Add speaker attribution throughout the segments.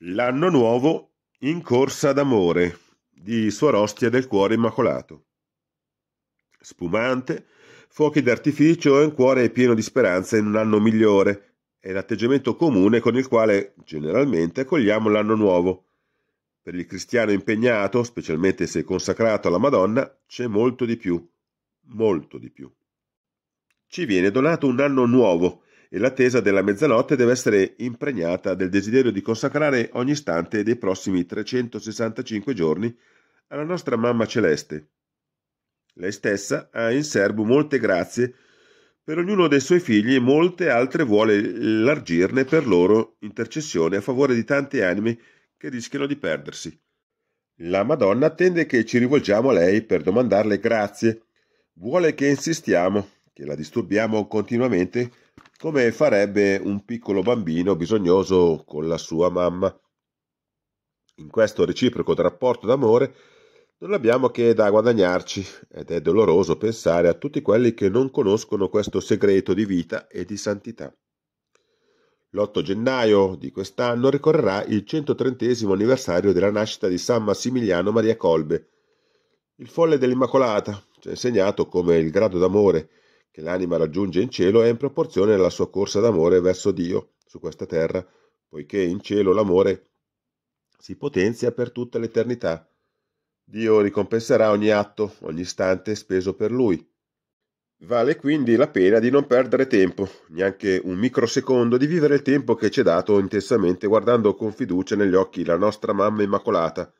Speaker 1: L'anno nuovo in corsa d'amore di Suor Ostia del Cuore Immacolato. Spumante, fuochi d'artificio e un cuore pieno di speranza in un anno migliore è l'atteggiamento comune con il quale generalmente accogliamo l'anno nuovo. Per il cristiano impegnato, specialmente se consacrato alla Madonna, c'è molto di più, molto di più. Ci viene donato un anno nuovo, e l'attesa della mezzanotte deve essere impregnata del desiderio di consacrare ogni istante dei prossimi 365 giorni alla nostra Mamma Celeste. Lei stessa ha in serbo molte grazie per ognuno dei suoi figli e molte altre vuole largirne per loro intercessione a favore di tante anime che rischiano di perdersi. La Madonna attende che ci rivolgiamo a lei per domandarle grazie, vuole che insistiamo, che la disturbiamo continuamente come farebbe un piccolo bambino bisognoso con la sua mamma. In questo reciproco rapporto d'amore non abbiamo che da guadagnarci ed è doloroso pensare a tutti quelli che non conoscono questo segreto di vita e di santità. L'8 gennaio di quest'anno ricorrerà il 130 anniversario della nascita di San Massimiliano Maria Colbe. Il folle dell'Immacolata ci cioè ha insegnato come il grado d'amore che l'anima raggiunge in cielo è in proporzione alla sua corsa d'amore verso Dio su questa terra, poiché in cielo l'amore si potenzia per tutta l'eternità. Dio ricompenserà ogni atto, ogni istante speso per lui. Vale quindi la pena di non perdere tempo, neanche un microsecondo, di vivere il tempo che ci è dato intensamente guardando con fiducia negli occhi la nostra mamma immacolata.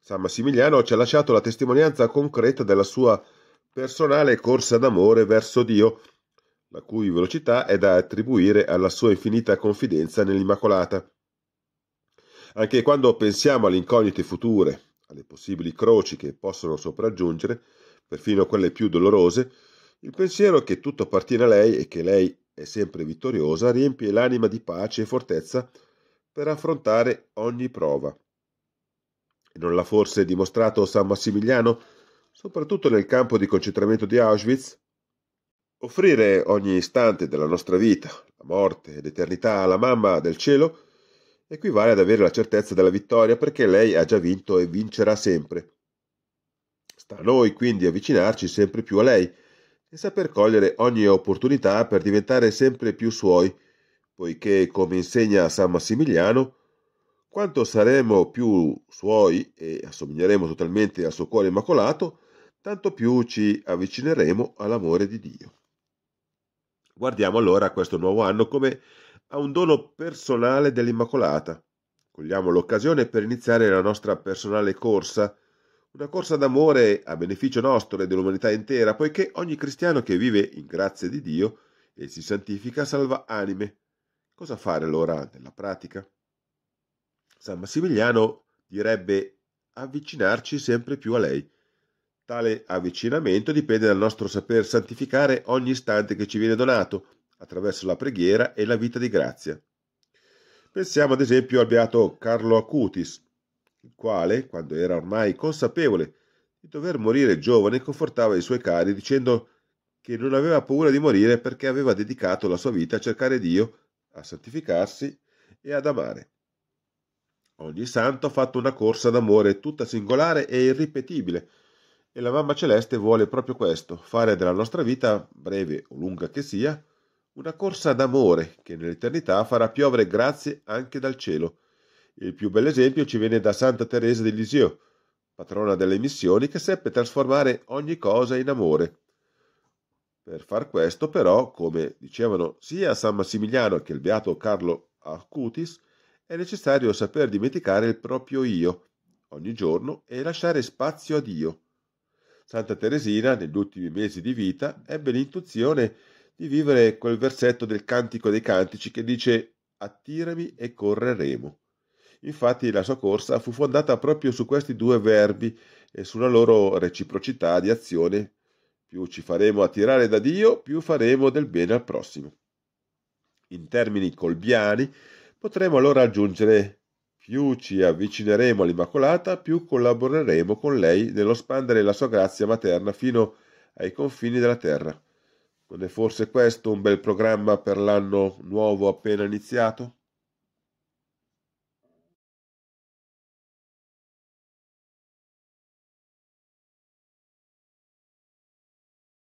Speaker 1: San Massimiliano ci ha lasciato la testimonianza concreta della sua personale corsa d'amore verso Dio, la cui velocità è da attribuire alla sua infinita confidenza nell'Immacolata. Anche quando pensiamo alle incognite future, alle possibili croci che possono sopraggiungere, perfino quelle più dolorose, il pensiero che tutto appartiene a lei e che lei è sempre vittoriosa riempie l'anima di pace e fortezza per affrontare ogni prova. non l'ha forse dimostrato San Massimiliano? soprattutto nel campo di concentramento di Auschwitz, offrire ogni istante della nostra vita, la morte ed eternità alla mamma del cielo, equivale ad avere la certezza della vittoria perché lei ha già vinto e vincerà sempre. Sta a noi quindi avvicinarci sempre più a lei e saper cogliere ogni opportunità per diventare sempre più suoi, poiché, come insegna San Massimiliano, quanto saremo più suoi e assomiglieremo totalmente al suo cuore immacolato, tanto più ci avvicineremo all'amore di Dio. Guardiamo allora questo nuovo anno come a un dono personale dell'Immacolata. Cogliamo l'occasione per iniziare la nostra personale corsa, una corsa d'amore a beneficio nostro e dell'umanità intera, poiché ogni cristiano che vive in grazia di Dio e si santifica salva anime. Cosa fare allora nella pratica? San Massimiliano direbbe avvicinarci sempre più a lei, Tale avvicinamento dipende dal nostro saper santificare ogni istante che ci viene donato attraverso la preghiera e la vita di grazia. Pensiamo ad esempio al beato Carlo Acutis, il quale, quando era ormai consapevole di dover morire giovane, confortava i suoi cari dicendo che non aveva paura di morire perché aveva dedicato la sua vita a cercare Dio, a santificarsi e ad amare. Ogni santo ha fatto una corsa d'amore tutta singolare e irripetibile, e la mamma celeste vuole proprio questo, fare della nostra vita, breve o lunga che sia, una corsa d'amore che nell'eternità farà piovere grazie anche dal cielo. Il più bell'esempio ci viene da Santa Teresa di Lisieux, patrona delle missioni, che seppe trasformare ogni cosa in amore. Per far questo, però, come dicevano sia San Massimiliano che il beato Carlo Acutis, è necessario saper dimenticare il proprio io ogni giorno e lasciare spazio a Dio. Santa Teresina, negli ultimi mesi di vita, ebbe l'intuizione di vivere quel versetto del Cantico dei Cantici che dice attirami e correremo. Infatti la sua corsa fu fondata proprio su questi due verbi e sulla loro reciprocità di azione. Più ci faremo attirare da Dio, più faremo del bene al prossimo. In termini colbiani potremmo allora aggiungere più ci avvicineremo all'Immacolata, più collaboreremo con lei nello spandere la sua grazia materna fino ai confini della terra. Non è forse questo un bel programma per l'anno nuovo appena iniziato?